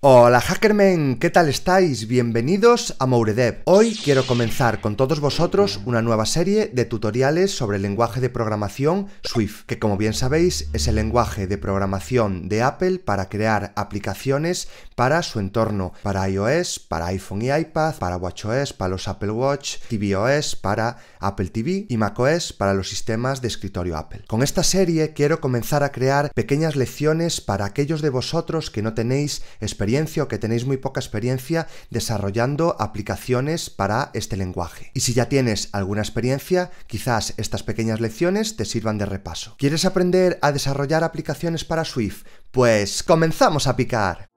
Hola hackermen, ¿qué tal estáis? Bienvenidos a Mouredev. Hoy quiero comenzar con todos vosotros una nueva serie de tutoriales sobre el lenguaje de programación Swift, que como bien sabéis es el lenguaje de programación de Apple para crear aplicaciones para su entorno, para iOS, para iPhone y iPad, para WatchOS, para los Apple Watch, tvOS, para Apple TV y macOS para los sistemas de escritorio Apple. Con esta serie quiero comenzar a crear pequeñas lecciones para aquellos de vosotros que no tenéis experiencia o que tenéis muy poca experiencia desarrollando aplicaciones para este lenguaje. Y si ya tienes alguna experiencia, quizás estas pequeñas lecciones te sirvan de repaso. ¿Quieres aprender a desarrollar aplicaciones para Swift? Pues comenzamos a picar.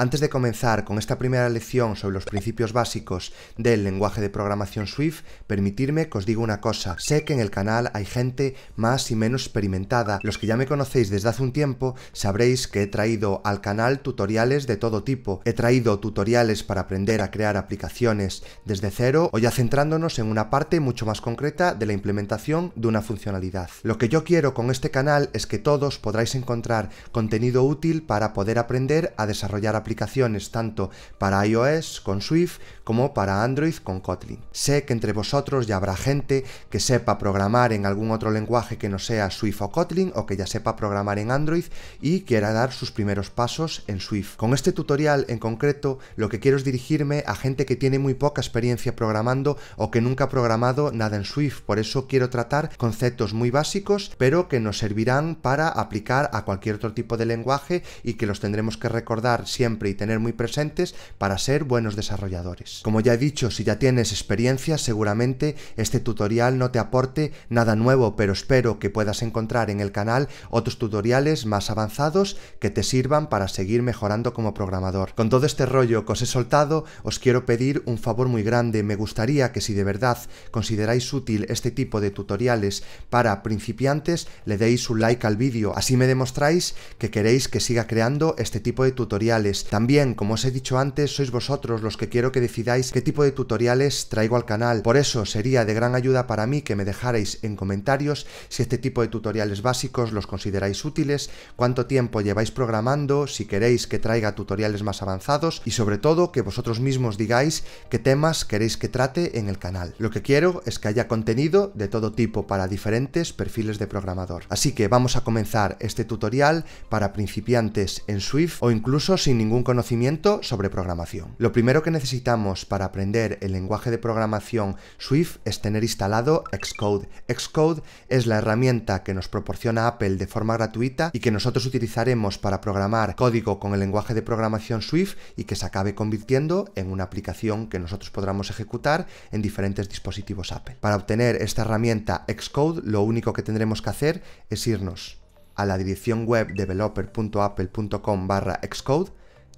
Antes de comenzar con esta primera lección sobre los principios básicos del lenguaje de programación Swift, permitirme que os diga una cosa. Sé que en el canal hay gente más y menos experimentada. Los que ya me conocéis desde hace un tiempo sabréis que he traído al canal tutoriales de todo tipo. He traído tutoriales para aprender a crear aplicaciones desde cero o ya centrándonos en una parte mucho más concreta de la implementación de una funcionalidad. Lo que yo quiero con este canal es que todos podráis encontrar contenido útil para poder aprender a desarrollar aplicaciones aplicaciones tanto para iOS con Swift como para Android con Kotlin. Sé que entre vosotros ya habrá gente que sepa programar en algún otro lenguaje que no sea Swift o Kotlin o que ya sepa programar en Android y quiera dar sus primeros pasos en Swift. Con este tutorial en concreto lo que quiero es dirigirme a gente que tiene muy poca experiencia programando o que nunca ha programado nada en Swift, por eso quiero tratar conceptos muy básicos pero que nos servirán para aplicar a cualquier otro tipo de lenguaje y que los tendremos que recordar siempre y tener muy presentes para ser buenos desarrolladores. Como ya he dicho, si ya tienes experiencia, seguramente este tutorial no te aporte nada nuevo, pero espero que puedas encontrar en el canal otros tutoriales más avanzados que te sirvan para seguir mejorando como programador. Con todo este rollo que os he soltado, os quiero pedir un favor muy grande. Me gustaría que si de verdad consideráis útil este tipo de tutoriales para principiantes, le deis un like al vídeo. Así me demostráis que queréis que siga creando este tipo de tutoriales también, como os he dicho antes, sois vosotros los que quiero que decidáis qué tipo de tutoriales traigo al canal, por eso sería de gran ayuda para mí que me dejarais en comentarios si este tipo de tutoriales básicos los consideráis útiles, cuánto tiempo lleváis programando, si queréis que traiga tutoriales más avanzados y sobre todo que vosotros mismos digáis qué temas queréis que trate en el canal. Lo que quiero es que haya contenido de todo tipo para diferentes perfiles de programador. Así que vamos a comenzar este tutorial para principiantes en Swift o incluso sin ningún conocimiento sobre programación. Lo primero que necesitamos para aprender el lenguaje de programación Swift es tener instalado Xcode. Xcode es la herramienta que nos proporciona Apple de forma gratuita y que nosotros utilizaremos para programar código con el lenguaje de programación Swift y que se acabe convirtiendo en una aplicación que nosotros podamos ejecutar en diferentes dispositivos Apple. Para obtener esta herramienta Xcode, lo único que tendremos que hacer es irnos a la dirección web developer.apple.com barra Xcode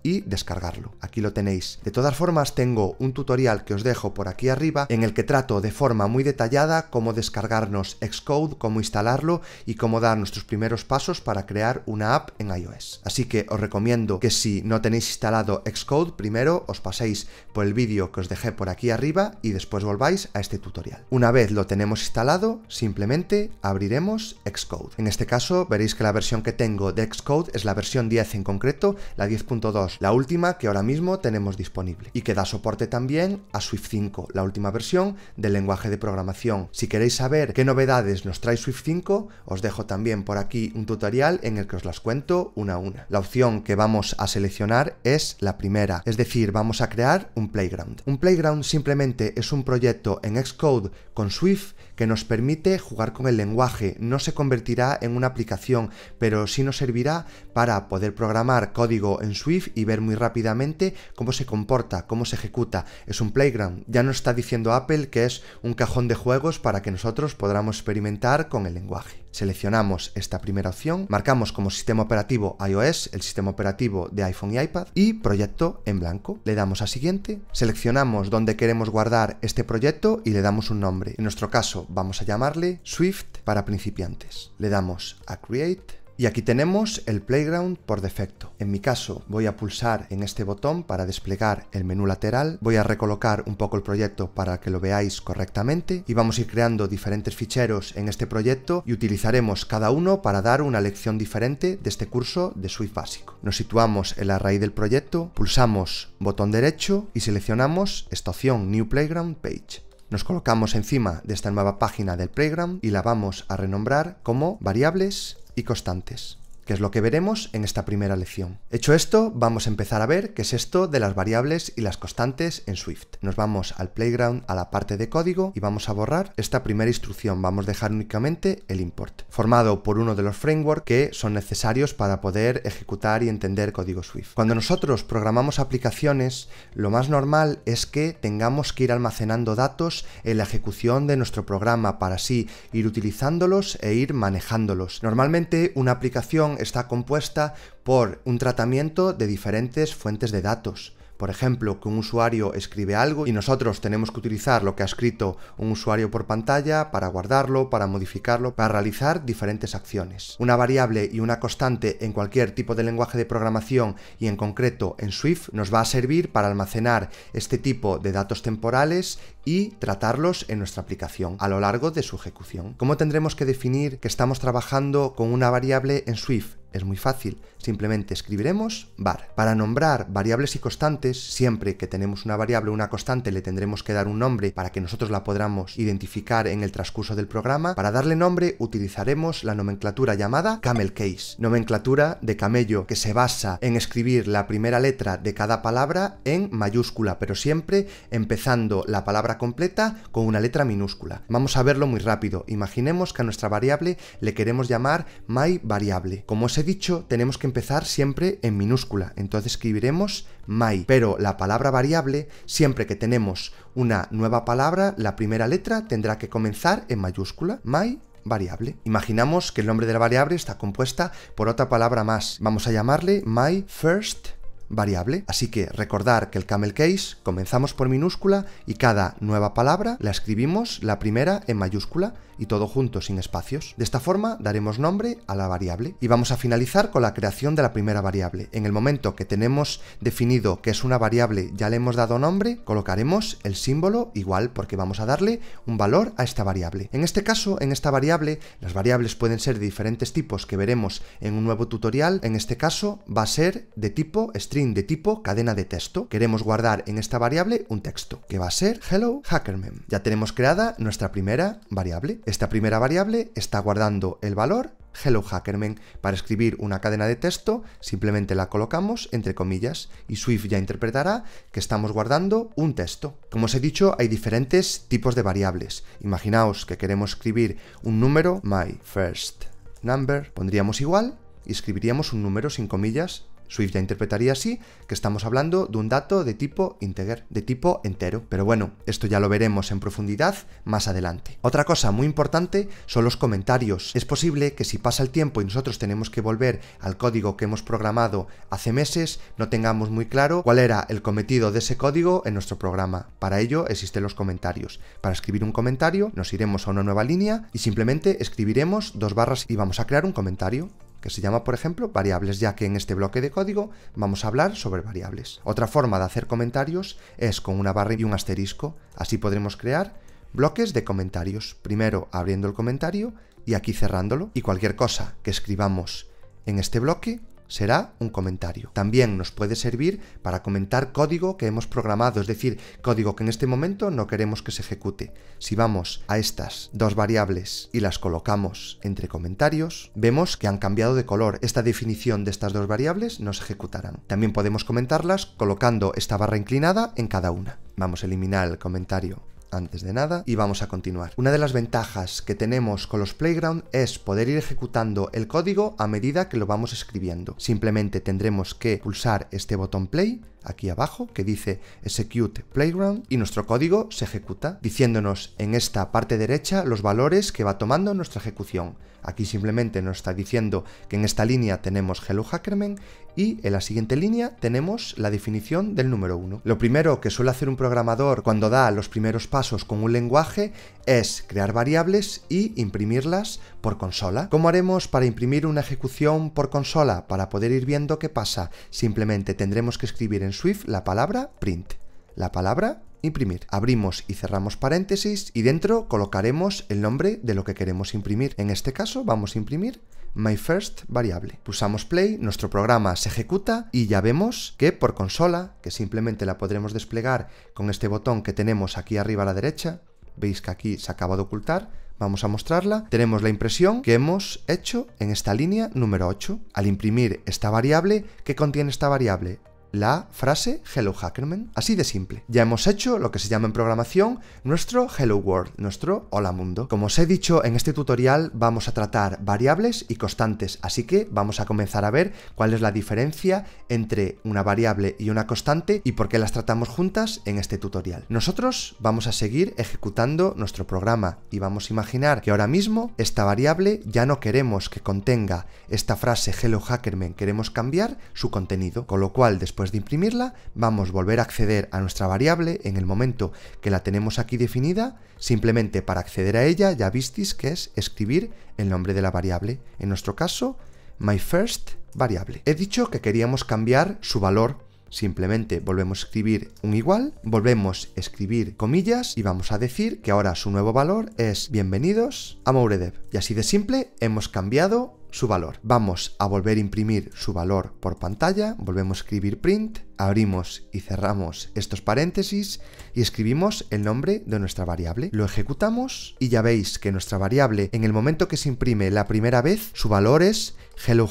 y descargarlo. Aquí lo tenéis. De todas formas tengo un tutorial que os dejo por aquí arriba en el que trato de forma muy detallada cómo descargarnos Xcode, cómo instalarlo y cómo dar nuestros primeros pasos para crear una app en iOS. Así que os recomiendo que si no tenéis instalado Xcode, primero os paséis por el vídeo que os dejé por aquí arriba y después volváis a este tutorial. Una vez lo tenemos instalado, simplemente abriremos Xcode. En este caso veréis que la versión que tengo de Xcode es la versión 10 en concreto, la 10.2 la última que ahora mismo tenemos disponible, y que da soporte también a Swift 5, la última versión del lenguaje de programación. Si queréis saber qué novedades nos trae Swift 5, os dejo también por aquí un tutorial en el que os las cuento una a una. La opción que vamos a seleccionar es la primera, es decir, vamos a crear un playground. Un playground simplemente es un proyecto en Xcode con Swift que nos permite jugar con el lenguaje. No se convertirá en una aplicación, pero sí nos servirá para poder programar código en Swift y ver muy rápidamente cómo se comporta, cómo se ejecuta. Es un playground. Ya no está diciendo Apple que es un cajón de juegos para que nosotros podamos experimentar con el lenguaje. Seleccionamos esta primera opción, marcamos como sistema operativo iOS el sistema operativo de iPhone y iPad y proyecto en blanco. Le damos a siguiente, seleccionamos donde queremos guardar este proyecto y le damos un nombre. En nuestro caso vamos a llamarle Swift para principiantes. Le damos a Create y aquí tenemos el Playground por defecto. En mi caso voy a pulsar en este botón para desplegar el menú lateral, voy a recolocar un poco el proyecto para que lo veáis correctamente y vamos a ir creando diferentes ficheros en este proyecto y utilizaremos cada uno para dar una lección diferente de este curso de Swift básico. Nos situamos en la raíz del proyecto, pulsamos botón derecho y seleccionamos esta opción New Playground Page. Nos colocamos encima de esta nueva página del Playground y la vamos a renombrar como variables y constantes que es lo que veremos en esta primera lección. Hecho esto, vamos a empezar a ver qué es esto de las variables y las constantes en Swift. Nos vamos al playground, a la parte de código, y vamos a borrar esta primera instrucción. Vamos a dejar únicamente el import, formado por uno de los frameworks que son necesarios para poder ejecutar y entender código Swift. Cuando nosotros programamos aplicaciones, lo más normal es que tengamos que ir almacenando datos en la ejecución de nuestro programa para así ir utilizándolos e ir manejándolos. Normalmente una aplicación está compuesta por un tratamiento de diferentes fuentes de datos. Por ejemplo, que un usuario escribe algo y nosotros tenemos que utilizar lo que ha escrito un usuario por pantalla para guardarlo, para modificarlo, para realizar diferentes acciones. Una variable y una constante en cualquier tipo de lenguaje de programación y en concreto en Swift nos va a servir para almacenar este tipo de datos temporales y tratarlos en nuestra aplicación a lo largo de su ejecución. ¿Cómo tendremos que definir que estamos trabajando con una variable en Swift? Es muy fácil, simplemente escribiremos var. Para nombrar variables y constantes, siempre que tenemos una variable o una constante le tendremos que dar un nombre para que nosotros la podamos identificar en el transcurso del programa. Para darle nombre utilizaremos la nomenclatura llamada camel case, nomenclatura de camello que se basa en escribir la primera letra de cada palabra en mayúscula, pero siempre empezando la palabra completa con una letra minúscula. Vamos a verlo muy rápido. Imaginemos que a nuestra variable le queremos llamar my variable. Como os he dicho, tenemos que empezar siempre en minúscula, entonces escribiremos my, pero la palabra variable, siempre que tenemos una nueva palabra, la primera letra tendrá que comenzar en mayúscula, my variable. Imaginamos que el nombre de la variable está compuesta por otra palabra más. Vamos a llamarle my first variable. Así que recordar que el camel case comenzamos por minúscula y cada nueva palabra la escribimos la primera en mayúscula y todo junto sin espacios. De esta forma daremos nombre a la variable y vamos a finalizar con la creación de la primera variable. En el momento que tenemos definido que es una variable ya le hemos dado nombre, colocaremos el símbolo igual porque vamos a darle un valor a esta variable. En este caso, en esta variable, las variables pueden ser de diferentes tipos que veremos en un nuevo tutorial. En este caso va a ser de tipo string de tipo cadena de texto. Queremos guardar en esta variable un texto, que va a ser hello hackerman. Ya tenemos creada nuestra primera variable. Esta primera variable está guardando el valor Hello Hackerman. Para escribir una cadena de texto, simplemente la colocamos entre comillas y Swift ya interpretará que estamos guardando un texto. Como os he dicho, hay diferentes tipos de variables. Imaginaos que queremos escribir un número, my first number, pondríamos igual y escribiríamos un número sin comillas Swift ya interpretaría así que estamos hablando de un dato de tipo integer, de tipo entero. Pero bueno, esto ya lo veremos en profundidad más adelante. Otra cosa muy importante son los comentarios. Es posible que si pasa el tiempo y nosotros tenemos que volver al código que hemos programado hace meses, no tengamos muy claro cuál era el cometido de ese código en nuestro programa. Para ello existen los comentarios. Para escribir un comentario nos iremos a una nueva línea y simplemente escribiremos dos barras y vamos a crear un comentario que se llama, por ejemplo, variables, ya que en este bloque de código vamos a hablar sobre variables. Otra forma de hacer comentarios es con una barra y un asterisco, así podremos crear bloques de comentarios, primero abriendo el comentario y aquí cerrándolo, y cualquier cosa que escribamos en este bloque será un comentario. También nos puede servir para comentar código que hemos programado, es decir, código que en este momento no queremos que se ejecute. Si vamos a estas dos variables y las colocamos entre comentarios, vemos que han cambiado de color. Esta definición de estas dos variables nos ejecutarán. También podemos comentarlas colocando esta barra inclinada en cada una. Vamos a eliminar el comentario antes de nada y vamos a continuar. Una de las ventajas que tenemos con los Playground es poder ir ejecutando el código a medida que lo vamos escribiendo. Simplemente tendremos que pulsar este botón play aquí abajo que dice Execute Playground y nuestro código se ejecuta diciéndonos en esta parte derecha los valores que va tomando nuestra ejecución. Aquí simplemente nos está diciendo que en esta línea tenemos Hello Hackerman y en la siguiente línea tenemos la definición del número 1. Lo primero que suele hacer un programador cuando da los primeros pasos con un lenguaje es crear variables y imprimirlas por consola? ¿Cómo haremos para imprimir una ejecución por consola para poder ir viendo qué pasa? Simplemente tendremos que escribir en Swift la palabra print, la palabra imprimir. Abrimos y cerramos paréntesis y dentro colocaremos el nombre de lo que queremos imprimir. En este caso vamos a imprimir my first variable. Pulsamos play, nuestro programa se ejecuta y ya vemos que por consola, que simplemente la podremos desplegar con este botón que tenemos aquí arriba a la derecha, veis que aquí se acaba de ocultar, Vamos a mostrarla. Tenemos la impresión que hemos hecho en esta línea número 8. Al imprimir esta variable, ¿qué contiene esta variable? la frase Hello Hackerman, así de simple. Ya hemos hecho lo que se llama en programación nuestro Hello World, nuestro Hola Mundo. Como os he dicho, en este tutorial vamos a tratar variables y constantes, así que vamos a comenzar a ver cuál es la diferencia entre una variable y una constante y por qué las tratamos juntas en este tutorial. Nosotros vamos a seguir ejecutando nuestro programa y vamos a imaginar que ahora mismo esta variable ya no queremos que contenga esta frase Hello Hackerman, queremos cambiar su contenido, con lo cual después de imprimirla, vamos a volver a acceder a nuestra variable en el momento que la tenemos aquí definida, simplemente para acceder a ella ya visteis que es escribir el nombre de la variable, en nuestro caso, my first variable. He dicho que queríamos cambiar su valor, simplemente volvemos a escribir un igual, volvemos a escribir comillas y vamos a decir que ahora su nuevo valor es bienvenidos a Mouredev. Y así de simple hemos cambiado su valor. Vamos a volver a imprimir su valor por pantalla, volvemos a escribir print, abrimos y cerramos estos paréntesis y escribimos el nombre de nuestra variable. Lo ejecutamos y ya veis que nuestra variable en el momento que se imprime la primera vez, su valor es hello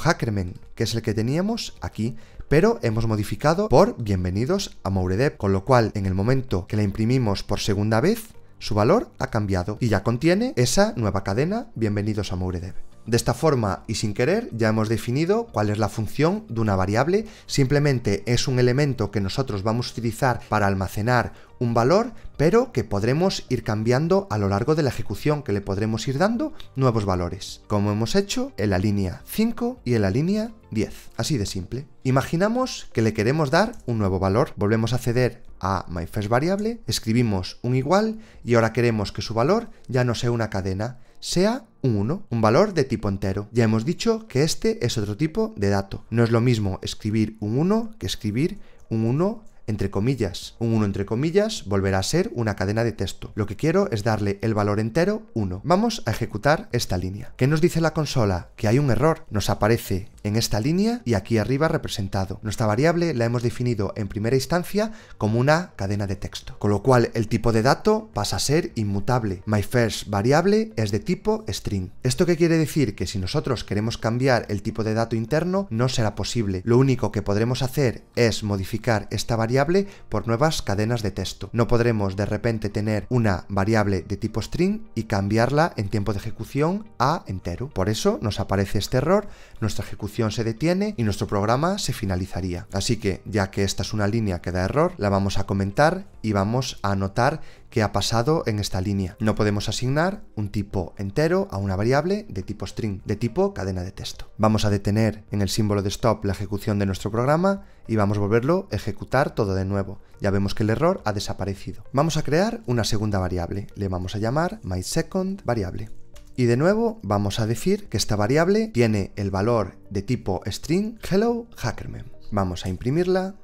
que es el que teníamos aquí, pero hemos modificado por bienvenidos a Mouredev, con lo cual en el momento que la imprimimos por segunda vez, su valor ha cambiado y ya contiene esa nueva cadena bienvenidos a Mouredev. De esta forma y sin querer ya hemos definido cuál es la función de una variable, simplemente es un elemento que nosotros vamos a utilizar para almacenar un valor, pero que podremos ir cambiando a lo largo de la ejecución, que le podremos ir dando nuevos valores, como hemos hecho en la línea 5 y en la línea 10, así de simple. Imaginamos que le queremos dar un nuevo valor, volvemos a acceder a myFirstVariable, escribimos un igual y ahora queremos que su valor ya no sea una cadena, sea un 1, un valor de tipo entero. Ya hemos dicho que este es otro tipo de dato. No es lo mismo escribir un 1 que escribir un 1 entre comillas. Un 1 entre comillas volverá a ser una cadena de texto. Lo que quiero es darle el valor entero 1. Vamos a ejecutar esta línea. ¿Qué nos dice la consola? Que hay un error. Nos aparece en esta línea y aquí arriba representado. Nuestra variable la hemos definido en primera instancia como una cadena de texto, con lo cual el tipo de dato pasa a ser inmutable. my first variable es de tipo string. ¿Esto qué quiere decir? Que si nosotros queremos cambiar el tipo de dato interno no será posible. Lo único que podremos hacer es modificar esta variable por nuevas cadenas de texto. No podremos de repente tener una variable de tipo string y cambiarla en tiempo de ejecución a entero. Por eso nos aparece este error, nuestra ejecución se detiene y nuestro programa se finalizaría. Así que, ya que esta es una línea que da error, la vamos a comentar y vamos a anotar qué ha pasado en esta línea. No podemos asignar un tipo entero a una variable de tipo string, de tipo cadena de texto. Vamos a detener en el símbolo de stop la ejecución de nuestro programa y vamos a volverlo a ejecutar todo de nuevo. Ya vemos que el error ha desaparecido. Vamos a crear una segunda variable. Le vamos a llamar second variable. Y de nuevo vamos a decir que esta variable tiene el valor de tipo string hello hackerman. Vamos a imprimirla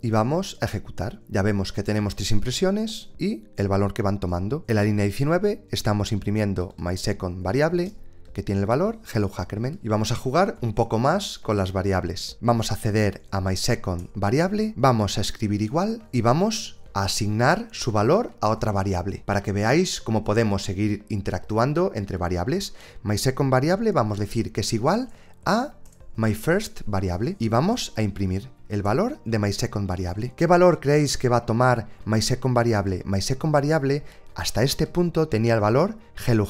y vamos a ejecutar. Ya vemos que tenemos tres impresiones y el valor que van tomando. En la línea 19 estamos imprimiendo mySecond variable que tiene el valor hello hackerman y vamos a jugar un poco más con las variables. Vamos a acceder a mySecond variable, vamos a escribir igual y vamos asignar su valor a otra variable, para que veáis cómo podemos seguir interactuando entre variables. second variable vamos a decir que es igual a first variable y vamos a imprimir el valor de second variable. ¿Qué valor creéis que va a tomar second variable? variable hasta este punto tenía el valor hello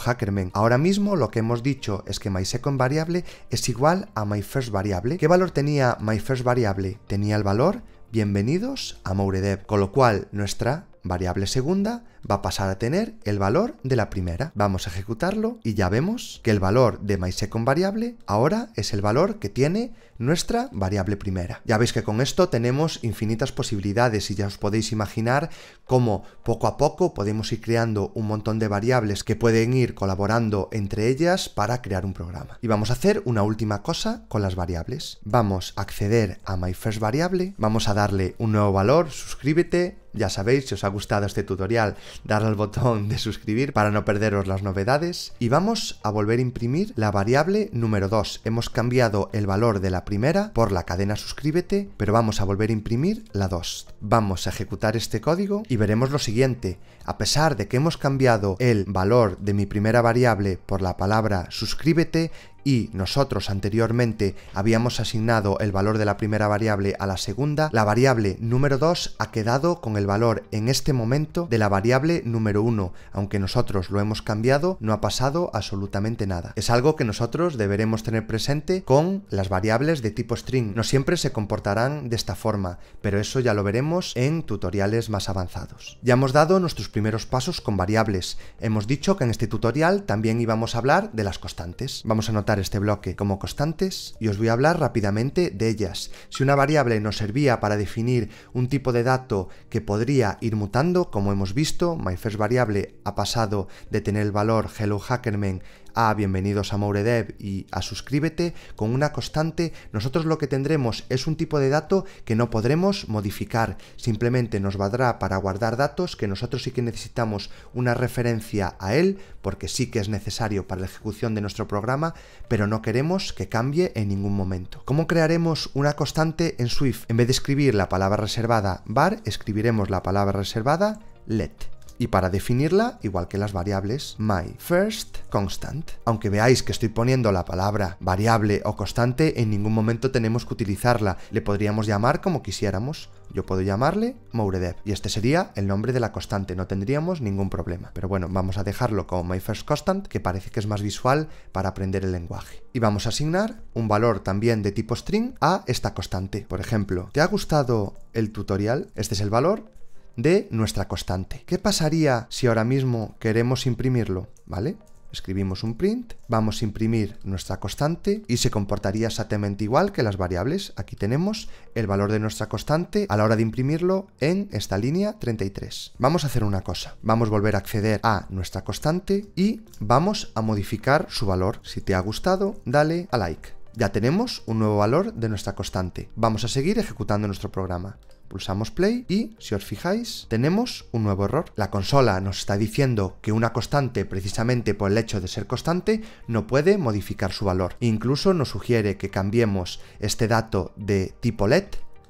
Ahora mismo lo que hemos dicho es que second variable es igual a first variable. ¿Qué valor tenía first variable? Tenía el valor bienvenidos a MoureDev, con lo cual nuestra variable segunda va a pasar a tener el valor de la primera. Vamos a ejecutarlo y ya vemos que el valor de variable ahora es el valor que tiene nuestra variable primera. Ya veis que con esto tenemos infinitas posibilidades y ya os podéis imaginar cómo poco a poco podemos ir creando un montón de variables que pueden ir colaborando entre ellas para crear un programa. Y vamos a hacer una última cosa con las variables. Vamos a acceder a MyFirstVariable, vamos a darle un nuevo valor, suscríbete, ya sabéis, si os ha gustado este tutorial, dar al botón de suscribir para no perderos las novedades y vamos a volver a imprimir la variable número 2. Hemos cambiado el valor de la primera por la cadena suscríbete, pero vamos a volver a imprimir la 2. Vamos a ejecutar este código y veremos lo siguiente. A pesar de que hemos cambiado el valor de mi primera variable por la palabra suscríbete y nosotros anteriormente habíamos asignado el valor de la primera variable a la segunda, la variable número 2 ha quedado con el valor en este momento de la variable número 1. Aunque nosotros lo hemos cambiado, no ha pasado absolutamente nada. Es algo que nosotros deberemos tener presente con las variables de tipo string. No siempre se comportarán de esta forma, pero eso ya lo veremos en tutoriales más avanzados. Ya hemos dado nuestros primeros pasos con variables. Hemos dicho que en este tutorial también íbamos a hablar de las constantes. Vamos a notar este bloque como constantes y os voy a hablar rápidamente de ellas. Si una variable nos servía para definir un tipo de dato que podría ir mutando, como hemos visto, myFirstVariable variable ha pasado de tener el valor hello hackerman a Bienvenidos a Mouredev y a Suscríbete, con una constante, nosotros lo que tendremos es un tipo de dato que no podremos modificar, simplemente nos valdrá para guardar datos que nosotros sí que necesitamos una referencia a él, porque sí que es necesario para la ejecución de nuestro programa, pero no queremos que cambie en ningún momento. ¿Cómo crearemos una constante en Swift? En vez de escribir la palabra reservada var, escribiremos la palabra reservada let y para definirla, igual que las variables, my first constant. Aunque veáis que estoy poniendo la palabra variable o constante, en ningún momento tenemos que utilizarla. Le podríamos llamar como quisiéramos. Yo puedo llamarle Mouredev y este sería el nombre de la constante, no tendríamos ningún problema. Pero bueno, vamos a dejarlo como my first constant, que parece que es más visual para aprender el lenguaje. Y vamos a asignar un valor también de tipo string a esta constante. Por ejemplo, ¿te ha gustado el tutorial? Este es el valor de nuestra constante. ¿Qué pasaría si ahora mismo queremos imprimirlo? ¿Vale? Escribimos un print, vamos a imprimir nuestra constante y se comportaría exactamente igual que las variables. Aquí tenemos el valor de nuestra constante a la hora de imprimirlo en esta línea 33. Vamos a hacer una cosa, vamos a volver a acceder a nuestra constante y vamos a modificar su valor. Si te ha gustado, dale a like. Ya tenemos un nuevo valor de nuestra constante. Vamos a seguir ejecutando nuestro programa. Pulsamos play y, si os fijáis, tenemos un nuevo error. La consola nos está diciendo que una constante, precisamente por el hecho de ser constante, no puede modificar su valor. Incluso nos sugiere que cambiemos este dato de tipo LED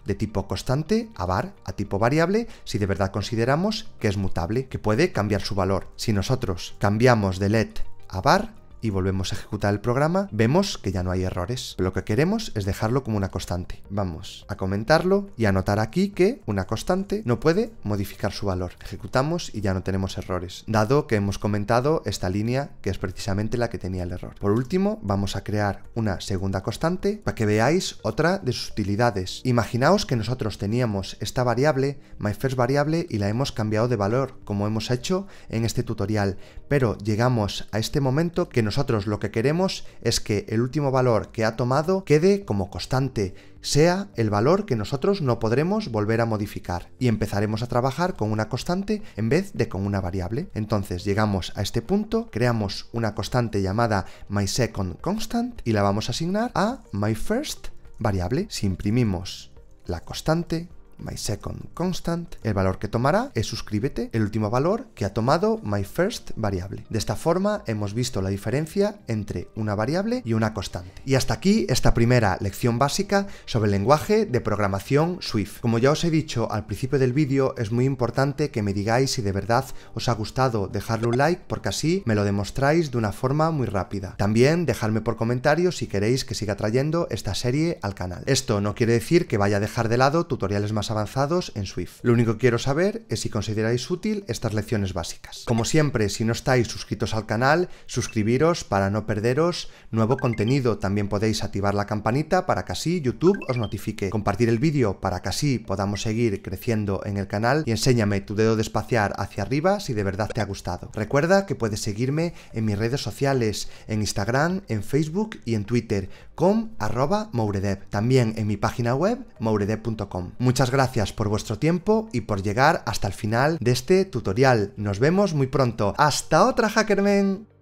de tipo constante a var, a tipo variable, si de verdad consideramos que es mutable, que puede cambiar su valor. Si nosotros cambiamos de LED a var, y volvemos a ejecutar el programa, vemos que ya no hay errores. lo que queremos es dejarlo como una constante. Vamos a comentarlo y anotar aquí que una constante no puede modificar su valor. Ejecutamos y ya no tenemos errores, dado que hemos comentado esta línea que es precisamente la que tenía el error. Por último, vamos a crear una segunda constante para que veáis otra de sus utilidades. Imaginaos que nosotros teníamos esta variable, myFirstVariable, y la hemos cambiado de valor, como hemos hecho en este tutorial, pero llegamos a este momento que nos nosotros lo que queremos es que el último valor que ha tomado quede como constante, sea el valor que nosotros no podremos volver a modificar y empezaremos a trabajar con una constante en vez de con una variable. Entonces llegamos a este punto, creamos una constante llamada mySecondConstant y la vamos a asignar a myFirst variable. Si imprimimos la constante, my second constant, el valor que tomará es suscríbete, el último valor que ha tomado my first variable. De esta forma hemos visto la diferencia entre una variable y una constante. Y hasta aquí esta primera lección básica sobre el lenguaje de programación Swift. Como ya os he dicho al principio del vídeo, es muy importante que me digáis si de verdad os ha gustado dejarle un like porque así me lo demostráis de una forma muy rápida. También dejadme por comentarios si queréis que siga trayendo esta serie al canal. Esto no quiere decir que vaya a dejar de lado tutoriales más avanzados en Swift. Lo único que quiero saber es si consideráis útil estas lecciones básicas. Como siempre, si no estáis suscritos al canal, suscribiros para no perderos nuevo contenido. También podéis activar la campanita para que así YouTube os notifique. Compartir el vídeo para que así podamos seguir creciendo en el canal y enséñame tu dedo de espaciar hacia arriba si de verdad te ha gustado. Recuerda que puedes seguirme en mis redes sociales, en Instagram, en Facebook y en Twitter, con arroba mouredev. También en mi página web, mouredev.com. Muchas gracias gracias por vuestro tiempo y por llegar hasta el final de este tutorial. Nos vemos muy pronto. ¡Hasta otra, Hackerman!